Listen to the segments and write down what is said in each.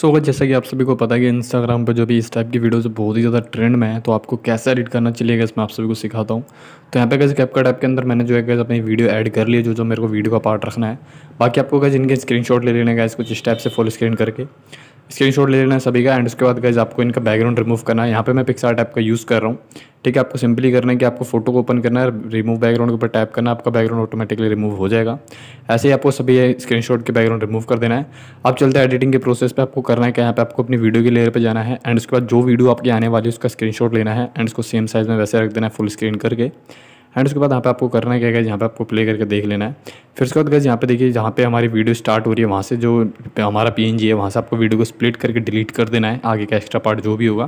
सो so, जैसा कि आप सभी को पता है कि इंस्टाग्राम पर जो भी इस टाइप की वीडियोस बहुत ही ज़्यादा ट्रेंड में है तो आपको कैसे एडिट करना चलेगा इसमें आप सभी को सिखाता हूँ तो यहाँ पे कैसे कैपकट ऐप के अंदर मैंने जो है कैसे अपनी वीडियो ऐड कर ली जो जो मेरे को वीडियो का पार्ट रखना है बाकी आपको कैसे इनके स्क्रीन ले लेना का इस टाइप से फुल स्क्रीन करके स्क्रीन शॉट ले लेना है सभी का एंड उसके बाद गैज आपको इनका बैकग्राउंड रिमूव करना है यहाँ पे मैं पिक्सार टाइप का यूज़ कर रहा हूँ ठीक है आपको सिंपली करना है कि आपको फोटो को ओपन करना है रिमूव बैकग्राउंड के ऊपर टैप करना है आपका बैकग्राउंड ऑटोमेटिकली रिमूव हो जाएगा ऐसे ही आपको सभी स्क्रीन शॉट के बैकग्राउंड रिमूव कर देना है आप चलते हैं एडिटिंग के प्रोसेस पर आपको करना है कि यहाँ पर आपको अपनी वीडियो के लेयर पर जाना है एंड उसके बाद जो वीडियो आपकी आने वाली है उसका स्क्रीन लेना है एंड उसको सेम साइज़ में वैसे रख देना है फुल स्क्रीन करके एंड उसके बाद यहाँ पे आपको करना है क्या क्या यहाँ पे आपको प्ले करके देख लेना है फिर उसके बाद गैस यहाँ पे देखिए जहाँ पे हमारी वीडियो स्टार्ट हो रही है वहाँ से जो हमारा पी है वहाँ से आपको वीडियो को स्प्लिट करके डिलीट कर देना है आगे का एक्स्ट्रा पार्ट जो भी होगा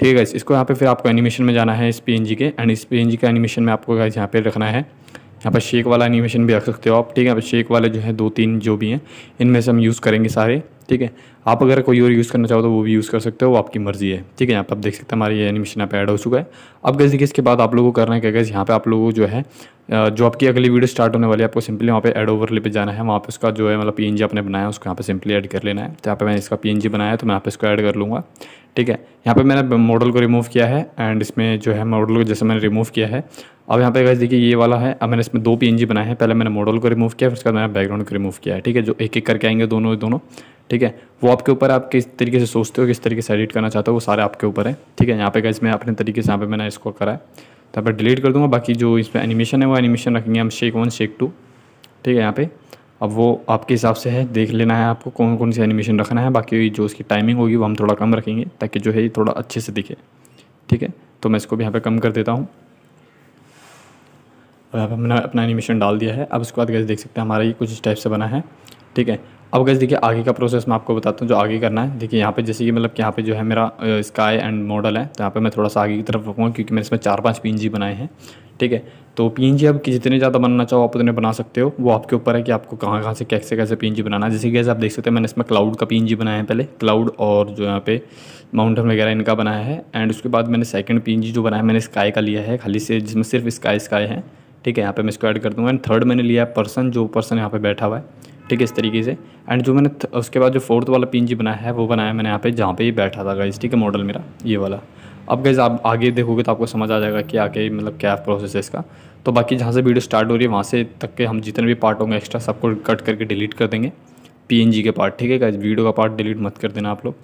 ठीक है इसको यहाँ पे फिर आपको एनिमेशन में जाना है इस पी के एंड इस पी के एनिमेशन में आपको यहाँ पर रखना है यहाँ पर शेक वाला एनिमेशन भी रख सकते हो आप ठीक है यहाँ पर शेक वाले जो है दो तीन जो भी हैं इनमें से हम यूज़ करेंगे सारे ठीक है आप अगर कोई और यूज़ करना चाहो तो वो भी यूज़ कर सकते हो आपकी मर्ज़ी है ठीक है यहाँ पर आप देख सकते हैं हमारी ये एनिमेशन यहाँ पे ऐड हो चुका है अब गैस देखिए इसके बाद आप लोगों को करना है क्या गैस यहाँ पे आप लोगों को जो है जो आपकी अगली वीडियो स्टार्ट होने वाली है आपको सिंपली वहाँ पे एड ओवरले पे जाना है वहाँ पे उसका जो है मतलब पी आपने बनाया उसको यहाँ पे सिंपली एड कर लेना है तो यहाँ पे मैंने इसका पी बनाया है तो मैं यहाँ पे इसको ऐड कर लूँगा ठीक है यहाँ पे मैंने मॉडल को रिमूव किया है एंड इसमें जो है मॉडल को जैसे मैंने रिमूव किया है अब यहाँ पे गैस देखिए ये वाला है अब मैंने इसमें दो पी बनाए हैं पहले मैंने मॉडल को रिमूव किया फिर उसके बाद मैंने बैकग्राउंड को रिमूव किया है ठीक है जो एक एक करके आएंगे दोनों दोनों ठीक है वो आपके ऊपर आप किस तरीके से सोचते हो किस तरीके से एडिट करना चाहते हो वो सारे आपके ऊपर है ठीक है यहाँ पे गैस मैं अपने तरीके से यहाँ पे मैंने इसको करा है तो यहाँ पर डिलीट कर दूँगा बाकी जो इसमें एनिमेशन है वो एनिमेशन रखेंगे हम शेक वन शेक टू ठीक है यहाँ पे अब वो आपके हिसाब से है देख लेना है आपको कौन कौन सी एनिमेशन रखना है बाकी जो उसकी टाइमिंग होगी वो हम थोड़ा कम रखेंगे ताकि जो है ये थोड़ा अच्छे से दिखे ठीक है तो मैं इसको भी यहाँ पर कम कर देता हूँ और यहाँ पर हमने अपना एनिमेशन डाल दिया है अब उसके बाद गैस देख सकते हैं हमारा ये कुछ इस टाइप से बना है ठीक है अब गैस देखिए आगे का प्रोसेस मैं आपको बताता हूँ जो आगे करना है देखिए यहाँ पे जैसे कि मतलब कि यहाँ पे जो है मेरा स्काई एंड मॉडल है तो यहाँ पे मैं थोड़ा सा आगे की तरफ रखूँगा क्योंकि मैंने इसमें चार पांच पी बनाए हैं ठीक है तो पी आप जितने ज़्यादा बनना चाहो आप उतने बना सकते हो वो आपके ऊपर है कि आपको कहाँ कहाँ से कैसे कैसे पी बनाना है जैसे कि आप देख सकते हैं मैंने इसमें क्लाउड का पी बनाया है पहले क्लाउड और जो यहाँ पे माउंटेन वगैरह इनका बनाया है एंड उसके बाद मैंने सेकेंड पी जो बनाया है मैंने स्काई का लिया है खाली से जिसमें सिर्फ स्काई स्काई है ठीक है यहाँ पे मैं इसको ऐड कर दूँगा एंड थर्ड मैंने लिया है पर्सन जो पर्सन यहाँ पे बैठा हुआ है ठीक है इस तरीके से एंड जो मैंने उसके बाद जो फोर्थ वाला पी बनाया है वो बनाया मैंने यहाँ पे जहाँ पे ये बैठा था गाइज ठीक है मॉडल मेरा ये वाला अब गाइज आप आगे देखोगे तो आपको समझ आ जाएगा कि आगे मतलब क्या प्रोसेस है इसका तो बाकी जहाँ से वीडियो स्टार्ट हो रही है वहाँ से तक के हम जितने भी पार्ट होंगे एक्स्ट्रा सबको कट करके डिलीट कर देंगे पी के पार्ट ठीक है गाइज वीडियो का पार्ट डिलीट मत कर देना आप लोग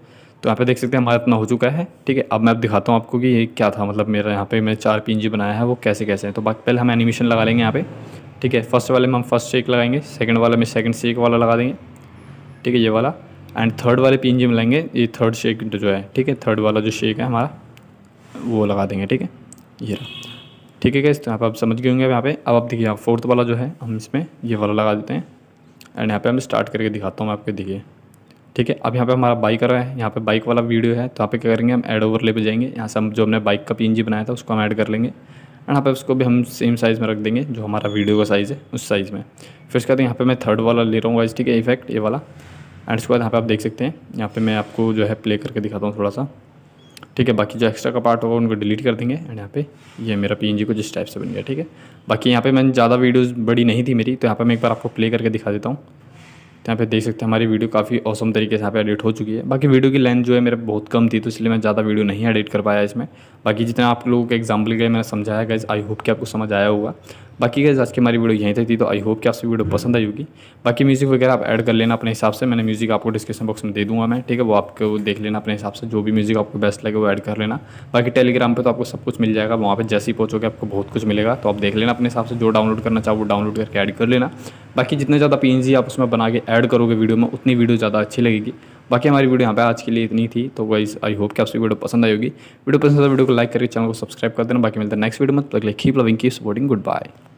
तो यहाँ पे देख सकते हैं हमारा इतना हो चुका है ठीक है अब मैं दिखाता हूँ आपको कि ये क्या था मतलब मेरा यहाँ पे मैंने चार पी बनाया है वो कैसे कैसे हैं तो बाकी पहले हम एनिमेशन लगा लेंगे यहाँ पे ठीक है फर्स्ट वाले में हम फर्स्ट शेक लगाएंगे सेकंड वाले में सेकंड शेक वाला लगा देंगे ठीक है ये वाला एंड थर्ड वाले पी में लेंगे ये थर्ड शेक जो है ठीक है थर्ड वाला जो शेक है हमारा वो लगा देंगे ठीक है ये ठीक है क्या तो यहाँ पर आप समझ गए होंगे यहाँ पे अब आप देखिए आप फोर्थ वाला जो है हम इसमें ये वाला लगा देते हैं एंड यहाँ पे हम स्टार्ट करके दिखाता हूँ आपके देखिए ठीक है अब यहाँ पे हमारा बाइक आ रहा है यहाँ पे बाइक वाला वीडियो है तो यहाँ पे क्या करेंगे हम ऐड ओवर ले पे जाएंगे यहाँ से हम जो हमने बाइक का पी बनाया था उसको हम ऐड कर लेंगे एंड यहाँ पे उसको भी हम सेम साइज़ में रख देंगे जो हमारा वीडियो का साइज़ है उस साइज़ में फिर उसके बाद यहाँ पर मैं थर्ड वाला ले रहा हूँ वाइज ठीक है इफेक्ट ये वाला एंड उसके बाद यहाँ पे आप देख सकते हैं यहाँ पर मैं आपको जो है प्ले करके दिखाता हूँ थोड़ा सा ठीक है बाकी जो एक्स्ट्रा का पार्ट होगा उनको डिलीट कर देंगे एंड यहाँ पे ये मेरा पीएनजी को जिस टाइप से बन गया ठीक है बाकी यहाँ पे मैंने ज़्यादा वीडियोस बड़ी नहीं थी मेरी तो यहाँ पे मैं एक बार आपको प्ले करके दिखा देता हूँ यहाँ पे देख सकते हैं हमारी वीडियो काफ़ी औसम तरीके से यहाँ पे एडिट हो चुकी है बाकी वीडियो की लेंथ जो है मेरा बहुत कम थी तो इसलिए मैं ज़्यादा वीडियो नहीं एडिट कर पाया इसमें बाकी जितना आप लोगों के एग्जाम्पल के मैंने समझाया गया आई होप कि आपको समझ आया होगा बाकी गाइज आज की हमारी वीडियो यहीं तक थी तो आई होप कि आपसे वीडियो पसंद आई होगी बाकी म्यूज़िक वगैरह आप ऐड कर लेना अपने हिसाब से मैंने म्यूज़िक आपको डिस्क्रिप्शन बॉक्स में दे दूँगा मैं ठीक है वो आपको देख लेना अपने हिसाब से जो भी म्यूज़िक आपको बेस्ट लगे वो ऐड कर लेना बाकी टेलीग्राम पर तो आपको सब कुछ मिल जाएगा वहाँ पर जैसे ही पहुँचोगे आपको बहुत कुछ मिलेगा तो आप देख लेना अपने हिसाब से जो डाउनलोड करना चाहो वो डाउनलोड करके ऐड कर लेना बाकी जितना ज़्यादा पी आप उसमें बना के ऐड करोगे वीडियो में उतनी वीडियो ज़्यादा अच्छी लगेगी बाकी हमारी वीडियो यहाँ पे आज के लिए इतनी थी तो वाइज आई होप कि आपसे वीडियो पसंद आई होगी वीडियो पसंद आए तो वीडियो को लाइक करके चैनल को सब्सक्राइब कर देना बाकी मिलते हैं नेक्स्ट वीडियो में लाइक कीप लविंग की सपोर्टिंग गुड बाय